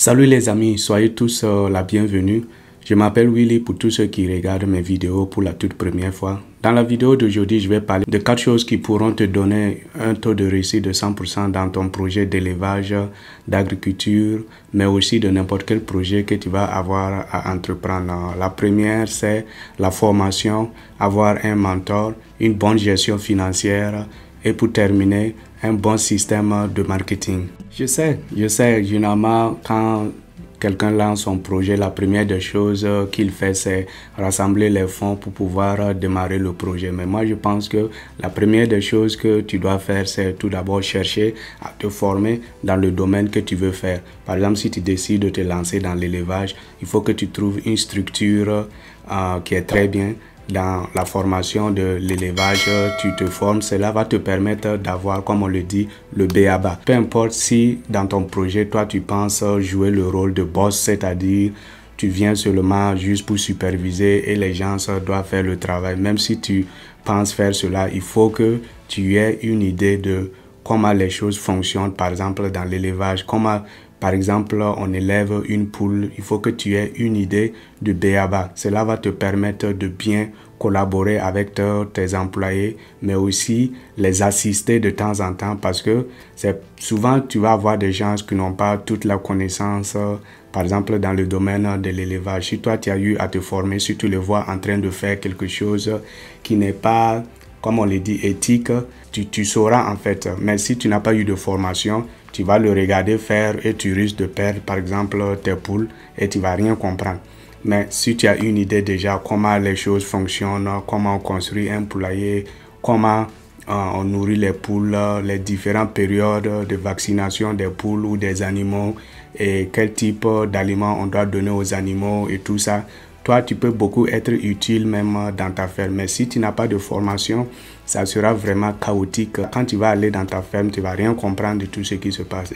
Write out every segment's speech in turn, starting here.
Salut les amis, soyez tous euh, la bienvenue. Je m'appelle Willy pour tous ceux qui regardent mes vidéos pour la toute première fois. Dans la vidéo d'aujourd'hui, je vais parler de quatre choses qui pourront te donner un taux de réussite de 100% dans ton projet d'élevage, d'agriculture, mais aussi de n'importe quel projet que tu vas avoir à entreprendre. La première, c'est la formation, avoir un mentor, une bonne gestion financière et pour terminer, un bon système de marketing. Je sais, je sais. Généralement, quand quelqu'un lance son projet, la première des choses qu'il fait, c'est rassembler les fonds pour pouvoir démarrer le projet. Mais moi, je pense que la première des choses que tu dois faire, c'est tout d'abord chercher à te former dans le domaine que tu veux faire. Par exemple, si tu décides de te lancer dans l'élevage, il faut que tu trouves une structure euh, qui est très bien dans la formation de l'élevage, tu te formes, cela va te permettre d'avoir, comme on le dit, le BABA. Peu importe si dans ton projet, toi, tu penses jouer le rôle de boss, c'est-à-dire tu viens seulement juste pour superviser et les gens doivent faire le travail. Même si tu penses faire cela, il faut que tu aies une idée de comment les choses fonctionnent, par exemple dans l'élevage, comment par exemple, on élève une poule, il faut que tu aies une idée du BABA. Cela va te permettre de bien collaborer avec tes employés, mais aussi les assister de temps en temps parce que souvent tu vas avoir des gens qui n'ont pas toute la connaissance. Par exemple, dans le domaine de l'élevage, si toi tu as eu à te former, si tu les vois en train de faire quelque chose qui n'est pas, comme on le dit, éthique, tu, tu sauras en fait. Mais si tu n'as pas eu de formation, tu vas le regarder faire et tu risques de perdre, par exemple, tes poules et tu vas rien comprendre. Mais si tu as une idée déjà comment les choses fonctionnent, comment on construit un poulailler, comment euh, on nourrit les poules, les différentes périodes de vaccination des poules ou des animaux et quel type d'aliments on doit donner aux animaux et tout ça, toi, tu peux beaucoup être utile même dans ta ferme. Mais si tu n'as pas de formation, ça sera vraiment chaotique. Quand tu vas aller dans ta ferme, tu vas rien comprendre de tout ce qui se passe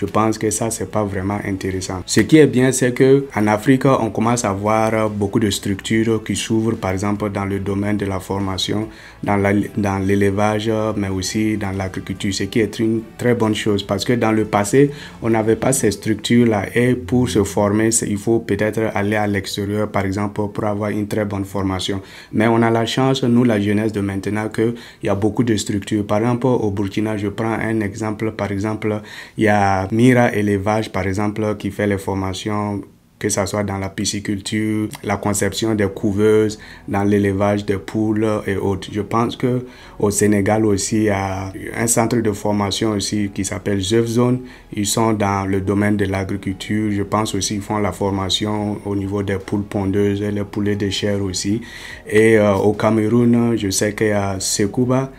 je pense que ça, c'est pas vraiment intéressant. Ce qui est bien, c'est que en Afrique, on commence à voir beaucoup de structures qui s'ouvrent, par exemple, dans le domaine de la formation, dans l'élevage, mais aussi dans l'agriculture, ce qui est une très bonne chose parce que dans le passé, on n'avait pas ces structures-là et pour se former, il faut peut-être aller à l'extérieur, par exemple, pour avoir une très bonne formation. Mais on a la chance, nous, la jeunesse de maintenant, qu'il y a beaucoup de structures. Par exemple, au Burkina, je prends un exemple, par exemple, il y a Mira Élevage, par exemple, qui fait les formations que ce soit dans la pisciculture, la conception des couveuses, dans l'élevage des poules et autres. Je pense que au Sénégal aussi, il y a un centre de formation aussi qui s'appelle Jeuf Zone. Ils sont dans le domaine de l'agriculture. Je pense aussi qu'ils font la formation au niveau des poules pondeuses et les poulets de chair aussi. Et euh, au Cameroun, je sais qu'il y a Sekouba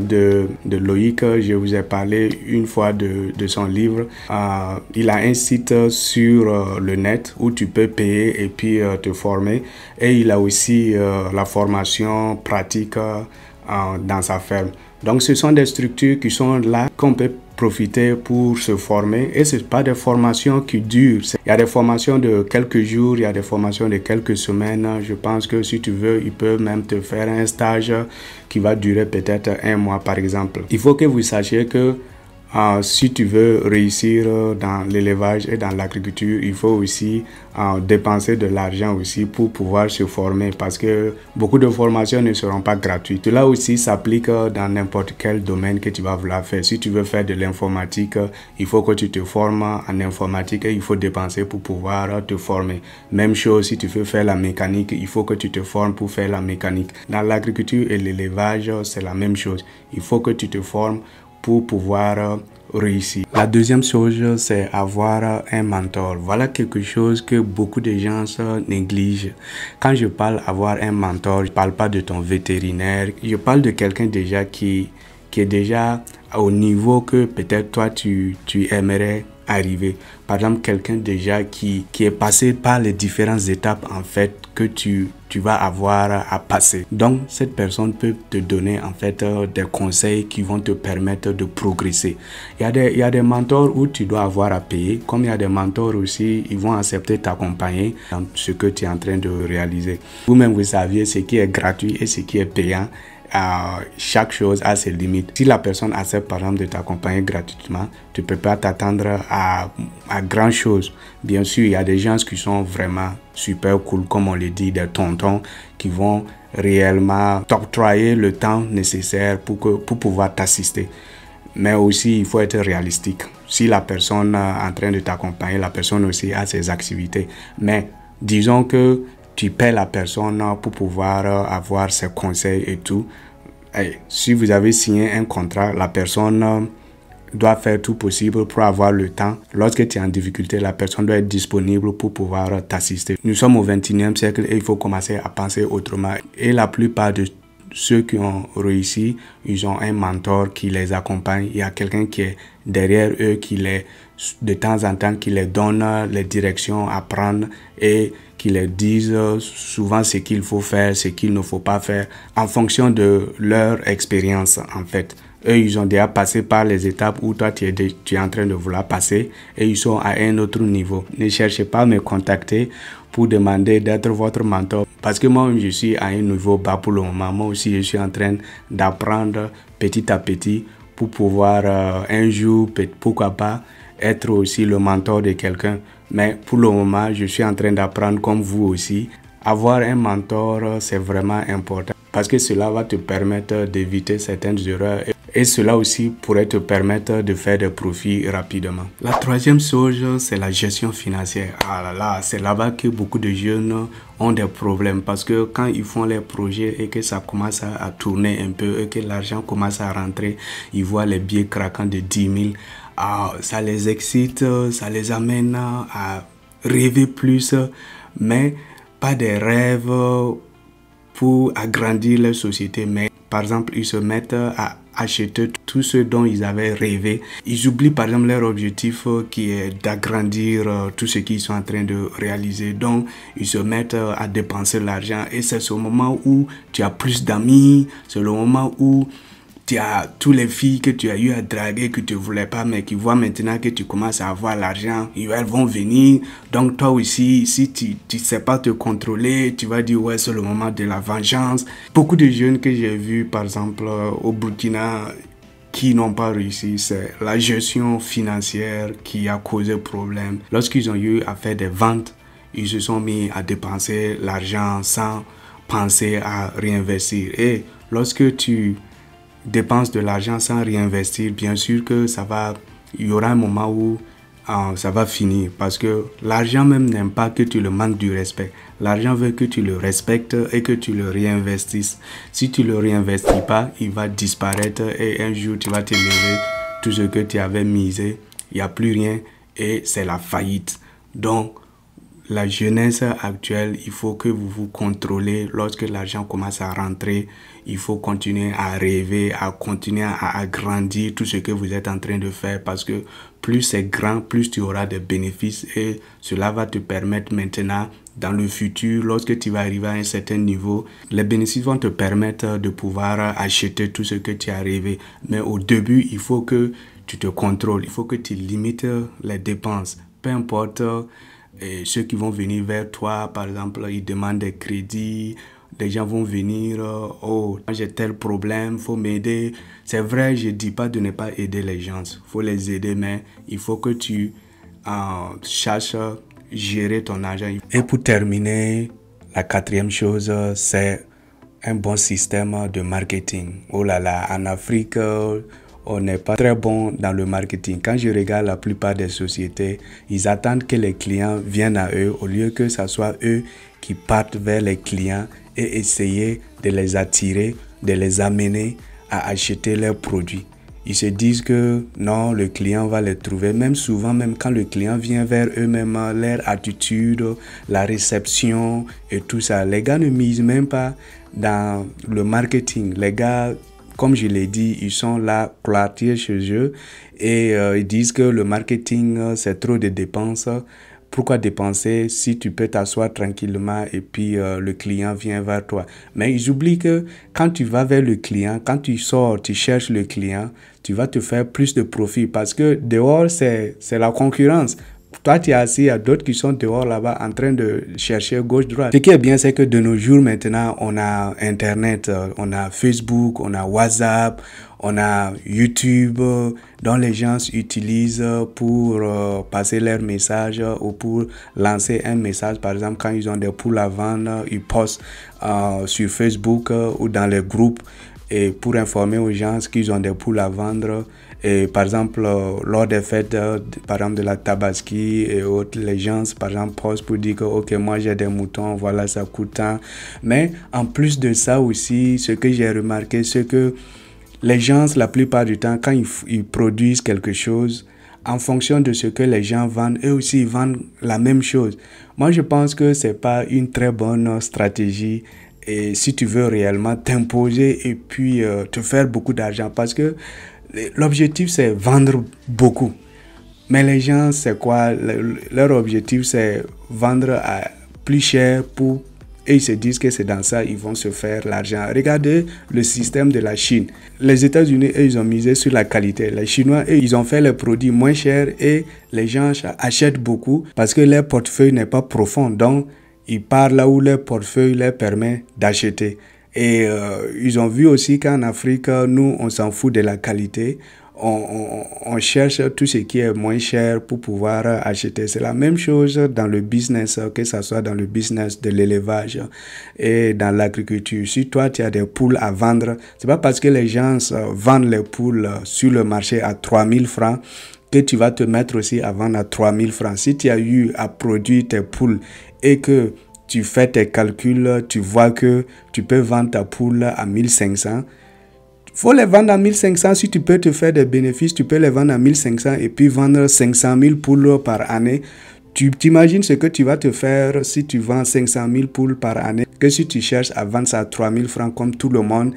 de, Loïc. Je vous ai parlé une fois de, de son livre. Euh, il a un site sur euh, le net où tu peux payer et puis euh, te former. Et il a aussi la formation pratique dans sa ferme. Donc ce sont des structures qui sont là qu'on peut profiter pour se former. Et ce n'est pas des formations qui durent. Il y a des formations de quelques jours, il y a des formations de quelques semaines. Je pense que si tu veux, ils peuvent même te faire un stage qui va durer peut-être un mois, par exemple. Il faut que vous sachiez que ah, si tu veux réussir dans l'élevage et dans l'agriculture, il faut aussi ah, dépenser de l'argent aussi pour pouvoir se former parce que beaucoup de formations ne seront pas gratuites. Cela aussi s'applique dans n'importe quel domaine que tu vas vouloir faire. Si tu veux faire de l'informatique, il faut que tu te formes en informatique et il faut dépenser pour pouvoir te former. Même chose si tu veux faire la mécanique, il faut que tu te formes pour faire la mécanique. Dans l'agriculture et l'élevage, c'est la même chose. Il faut que tu te formes pour pouvoir réussir. La deuxième chose, c'est avoir un mentor. Voilà quelque chose que beaucoup de gens négligent. Quand je parle avoir un mentor, je parle pas de ton vétérinaire, je parle de quelqu'un déjà qui, est déjà au niveau que peut-être toi tu, aimerais arriver. Par exemple, quelqu'un déjà qui, qui est passé par les différentes étapes en fait que tu tu vas avoir à passer. Donc, cette personne peut te donner en fait euh, des conseils qui vont te permettre de progresser. Il y a des, il y a des mentors où tu dois avoir à payer, comme il y a des mentors aussi, ils vont accepter t'accompagner dans ce que tu es en train de réaliser. Vous-même, vous saviez ce qui est gratuit et ce qui est payant à chaque chose a ses limites. Si la personne accepte par exemple de t'accompagner gratuitement, tu ne peux pas t'attendre à, à grand chose. Bien sûr, il y a des gens qui sont vraiment super cool, comme on le dit, des tontons qui vont réellement t'octroyer le temps nécessaire pour, que, pour pouvoir t'assister. Mais aussi, il faut être réaliste. Si la personne est en train de t'accompagner, la personne aussi a ses activités. Mais disons que tu paies la personne pour pouvoir avoir ses conseils et tout. Et si vous avez signé un contrat, la personne doit faire tout possible pour avoir le temps. Lorsque tu es en difficulté, la personne doit être disponible pour pouvoir t'assister. Nous sommes au 21e siècle et il faut commencer à penser autrement. Et la plupart de ceux qui ont réussi, ils ont un mentor qui les accompagne. Il y a quelqu'un qui est derrière eux, qui les, de temps en temps, qui les donne les directions à prendre et qui leur disent souvent ce qu'il faut faire, ce qu'il ne faut pas faire, en fonction de leur expérience en fait. Eux, ils ont déjà passé par les étapes où toi, tu es, tu es en train de vouloir passer et ils sont à un autre niveau. Ne cherchez pas à me contacter pour demander d'être votre mentor. Parce que moi je suis à un niveau bas pour le moment. Moi aussi, je suis en train d'apprendre petit à petit pour pouvoir euh, un jour, pourquoi pas, être aussi le mentor de quelqu'un. Mais pour le moment, je suis en train d'apprendre comme vous aussi. Avoir un mentor, c'est vraiment important parce que cela va te permettre d'éviter certaines erreurs et cela aussi pourrait te permettre de faire des profits rapidement. La troisième chose, c'est la gestion financière. Ah là là, c'est là-bas que beaucoup de jeunes ont des problèmes parce que quand ils font les projets et que ça commence à, tourner un peu et que l'argent commence à rentrer, ils voient les billets craquants de 10 000 ah, ça les excite, ça les amène à rêver plus, mais pas des rêves pour agrandir leur société, mais par exemple, ils se mettent à acheter tout ce dont ils avaient rêvé. Ils oublient par exemple leur objectif qui est d'agrandir euh, tout ce qu'ils sont en train de réaliser. Donc, ils se mettent euh, à dépenser l'argent et c'est ce moment où tu as plus d'amis, c'est le moment où tu as toutes les filles que tu as eu à draguer, que tu voulais pas, mais qui voient maintenant que tu commences à avoir l'argent, elles vont venir. Donc toi aussi, si tu ne sais pas te contrôler, tu vas dire ouais, c'est le moment de la vengeance. Beaucoup de jeunes que j'ai vus, par exemple, euh, au Burkina, qui n'ont pas réussi, c'est la gestion financière qui a causé problème. Lorsqu'ils ont eu à faire des ventes, ils se sont mis à dépenser l'argent sans penser à réinvestir. Et lorsque tu dépense de l'argent sans réinvestir, bien sûr que ça va, il y aura un moment où ah, ça va finir parce que l'argent même n'aime pas que tu le manques du respect. L'argent veut que tu le respectes et que tu le réinvestisses. Si tu le réinvestis pas, il va disparaître et un jour tu vas te lever tout ce que tu avais misé, il n'y a plus rien et c'est la faillite. Donc la jeunesse actuelle, il faut que vous vous contrôlez. Lorsque l'argent commence à rentrer, il faut continuer à rêver, à continuer à agrandir tout ce que vous êtes en train de faire parce que plus c'est grand, plus tu auras des bénéfices et cela va te permettre maintenant, dans le futur, lorsque tu vas arriver à un certain niveau, les bénéfices vont te permettre de pouvoir acheter tout ce que tu as rêvé. Mais au début, il faut que tu te contrôles, il faut que tu limites les dépenses. Peu importe et ceux qui vont venir vers toi, par exemple, ils demandent des crédits, des gens vont venir, euh, oh, j'ai tel problème, faut m'aider. C'est vrai, je dis pas de ne pas aider les gens, faut les aider, mais il faut que tu euh, cherches gérer ton argent. Et pour terminer, la quatrième chose, c'est un bon système de marketing. Oh là là, en Afrique, euh, on n'est pas très bon dans le marketing. Quand je regarde la plupart des sociétés, ils attendent que les clients viennent à eux au lieu que ce soit eux qui partent vers les clients et essayer de les attirer, de les amener à acheter leurs produits. Ils se disent que non, le client va les trouver. Même souvent, même quand le client vient vers eux-mêmes, leur attitude, la réception et tout ça, les gars ne misent même pas dans le marketing. Les gars comme je l'ai dit, ils sont là clôturés chez eux et euh, ils disent que le marketing, euh, c'est trop de dépenses. Pourquoi dépenser si tu peux t'asseoir tranquillement et puis euh, le client vient vers toi Mais ils oublient que quand tu vas vers le client, quand tu sors, tu cherches le client, tu vas te faire plus de profit parce que dehors, c'est la concurrence toi, tu es assis, il y a d'autres qui sont dehors là-bas en train de chercher gauche-droite. Ce qui est bien, c'est que de nos jours maintenant, on a Internet, euh, on a Facebook, on a WhatsApp, on a YouTube, euh, dont les gens utilisent pour euh, passer leurs messages ou pour lancer un message. Par exemple, quand ils ont des poules à vendre, ils postent sur Facebook ou dans les groupes et pour informer aux gens qu'ils ont des poules à vendre et par exemple, euh, lors des fêtes, euh, par exemple de la tabaski et autres, les gens, par exemple, posent pour dire que, OK, moi j'ai des moutons, voilà, ça coûte tant. Mais en plus de ça aussi, ce que j'ai remarqué, c'est que les gens, la plupart du temps, quand ils, produisent quelque chose, en fonction de ce que les gens vendent, eux aussi ils vendent la même chose. Moi, je pense que ce n'est pas une très bonne euh, stratégie et si tu veux réellement t'imposer et puis te faire beaucoup d'argent parce que L'objectif, c'est vendre beaucoup. Mais les gens, c'est quoi Leur objectif, c'est vendre à plus cher pour... Et ils se disent que c'est dans ça ils vont se faire l'argent. Regardez le système de la Chine. Les États-Unis, ils ont misé sur la qualité. Les Chinois, ils ont fait les produits moins chers et les gens achètent beaucoup parce que leur portefeuille n'est pas profond. Donc, ils partent là où leur portefeuille leur permet d'acheter. Et euh, ils ont vu aussi qu'en Afrique, nous, on s'en fout de la qualité. On, on, cherche tout ce qui est moins cher pour pouvoir acheter. C'est la même chose dans le business, que ce soit dans le business de l'élevage et dans l'agriculture. Si toi, tu as des poules à vendre, c'est pas parce que les gens euh, vendent les poules euh, sur le marché à 3000 francs que tu vas te mettre aussi à vendre à 3000 francs. Si tu as eu à produire tes poules et que tu fais tes calculs, tu vois que tu peux vendre ta poule à 1500. Faut les vendre à 1500 si tu peux te faire des bénéfices, tu peux les vendre à 1500 et puis vendre 500 000 poules par année. Tu t'imagines ce que tu vas te faire si tu vends 500 000 poules par année que si tu cherches à vendre ça à 3000 francs comme tout le monde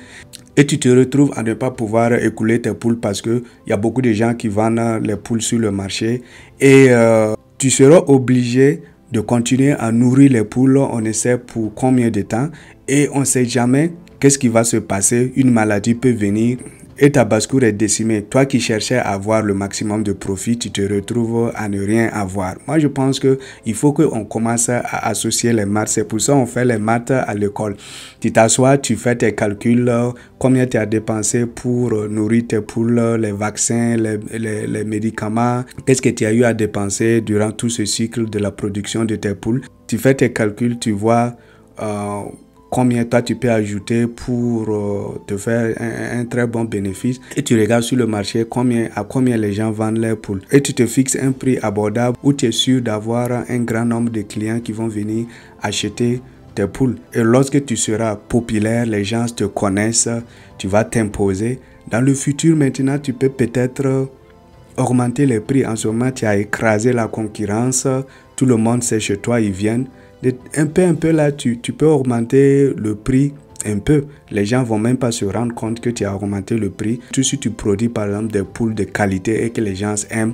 et tu te retrouves à ne pas pouvoir écouler tes poules parce qu'il y a beaucoup de gens qui vendent les poules sur le marché et euh, tu seras obligé de continuer à nourrir les poules, on ne sait pour combien de temps, et on ne sait jamais qu'est-ce qui va se passer. Une maladie peut venir et ta basse-cour est décimée. Toi qui cherchais à avoir le maximum de profit, tu te retrouves à ne rien avoir. Moi, je pense que il faut qu'on commence à associer les maths. C'est pour ça qu'on fait les maths à l'école. Tu t'assois, tu fais tes calculs, combien tu as dépensé pour nourrir tes poules, les vaccins, les, médicaments, qu'est-ce que tu as eu à dépenser durant tout ce cycle de la production de tes poules. Tu fais tes calculs, tu vois... Euh, combien toi tu peux ajouter pour euh, te faire un, très bon bénéfice. Et tu regardes sur le marché combien, à combien les gens vendent leurs poules. Et tu te fixes un prix abordable où tu es sûr d'avoir un grand nombre de clients qui vont venir acheter tes poules. Et lorsque tu seras populaire, les gens te connaissent, tu vas t'imposer. Dans le futur, maintenant, tu peux peut-être augmenter les prix. En ce moment, tu as écrasé la concurrence. Tout le monde sait chez toi, ils viennent un peu, un peu là, tu, peux augmenter le prix un peu. Les gens vont même pas se rendre compte que tu as augmenté le prix. Tout que tu produis par exemple des poules de qualité et que les gens aiment,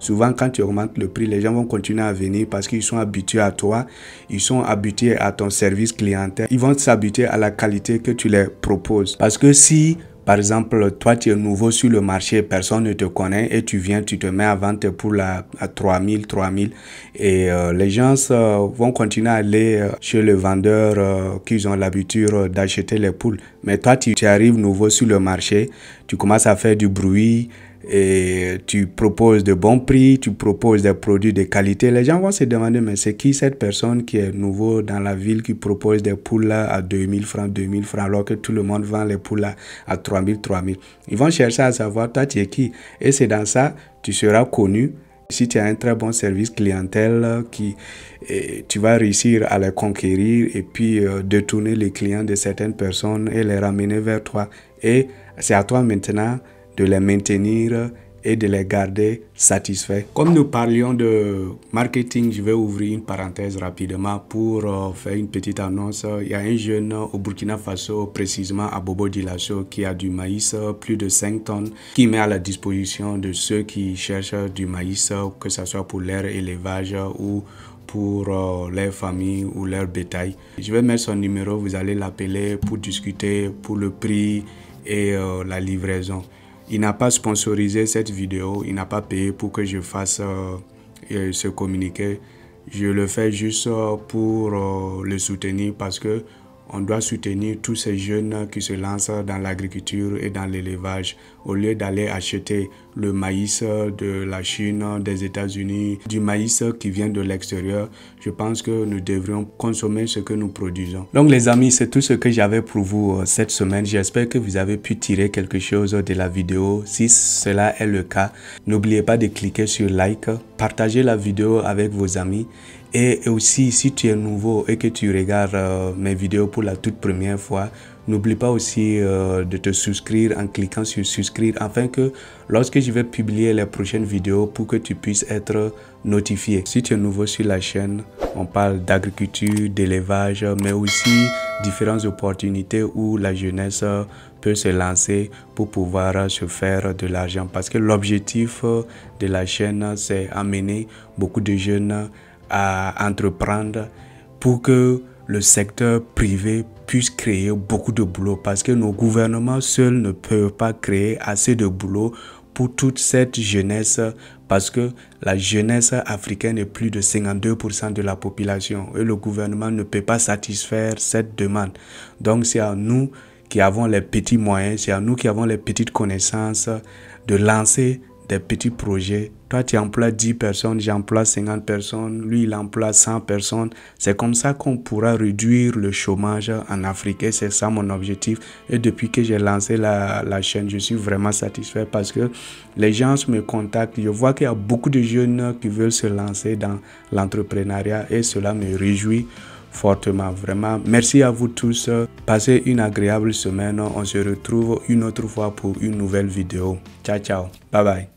souvent quand tu augmentes le prix, les gens vont continuer à venir parce qu'ils sont habitués à toi, ils sont habitués à ton service clientèle, ils vont s'habituer à la qualité que tu leur proposes. Parce que si par exemple, toi, tu es nouveau sur le marché, personne ne te connaît et tu viens, tu te mets à vendre pour la, à 3000, 3000. Et euh, les gens euh, vont continuer à aller euh, chez le vendeur qu'ils ont l'habitude d'acheter les poules. Mais toi, tu arrives nouveau sur le marché, tu commences à faire du bruit, et tu proposes de bons prix, tu proposes des produits de qualité, les gens vont se demander mais c'est qui cette personne qui est nouveau dans la ville qui propose des poules à 2000 francs, 2000 francs alors que tout le monde vend les poules à 3000, 3000. Ils vont chercher à savoir toi tu es qui et c'est dans ça tu seras connu si tu as un très bon service clientèle, qui, tu vas réussir à les conquérir et puis euh, détourner les clients de certaines personnes et les ramener vers toi. Et c'est à toi maintenant de les maintenir et de les garder satisfaits. Comme nous parlions de marketing, je vais ouvrir une parenthèse rapidement pour euh, faire une petite annonce. Il y a un jeune au Burkina Faso, précisément à Bobo Dilasso, qui a du maïs, plus de 5 tonnes, qui met à la disposition de ceux qui cherchent du maïs, que ce soit pour leur élevage ou pour euh, leur famille ou leur bétail. Je vais mettre son numéro, vous allez l'appeler pour discuter pour le prix et euh, la livraison. Il n'a pas sponsorisé cette vidéo, il n'a pas payé pour que je fasse euh, euh, ce communiqué. Je le fais juste euh, pour le soutenir parce que on doit soutenir tous ces jeunes qui se lancent dans l'agriculture et dans l'élevage au lieu d'aller acheter le maïs de la Chine, des États-Unis, du maïs qui vient de l'extérieur. Je pense que nous devrions consommer ce que nous produisons. Donc les amis, c'est tout ce que j'avais pour vous euh, cette semaine. J'espère que vous avez pu tirer quelque chose de la vidéo. Si cela est le cas, n'oubliez pas de cliquer sur like, partager la vidéo avec vos amis et aussi, si tu es nouveau et que tu regardes euh, mes vidéos pour la toute première fois, n'oublie pas aussi euh, de te souscrire en cliquant sur souscrire afin que lorsque je vais publier les prochaines vidéos pour que tu puisses être notifié. Si tu es nouveau sur la chaîne, on parle d'agriculture, d'élevage, mais aussi différentes opportunités où la jeunesse peut se lancer pour pouvoir se faire de l'argent. Parce que l'objectif de la chaîne, c'est amener beaucoup de jeunes à entreprendre pour que le secteur privé puisse créer beaucoup de boulot parce que nos gouvernements seuls ne peuvent pas créer assez de boulot pour toute cette jeunesse parce que la jeunesse africaine est plus de 52% de la population et le gouvernement ne peut pas satisfaire cette demande. Donc c'est à nous qui avons les petits moyens, c'est à nous qui avons les petites connaissances de lancer des petits projets. Toi, tu emploies 10 personnes, j'emploie 50 personnes, lui, il emploie 100 personnes. C'est comme ça qu'on pourra réduire le chômage en Afrique. Et c'est ça mon objectif. Et depuis que j'ai lancé la, la, chaîne, je suis vraiment satisfait parce que les gens me contactent. Je vois qu'il y a beaucoup de jeunes qui veulent se lancer dans l'entrepreneuriat et cela me réjouit fortement, vraiment. Merci à vous tous. Passez une agréable semaine. On se retrouve une autre fois pour une nouvelle vidéo. Ciao, ciao. Bye bye.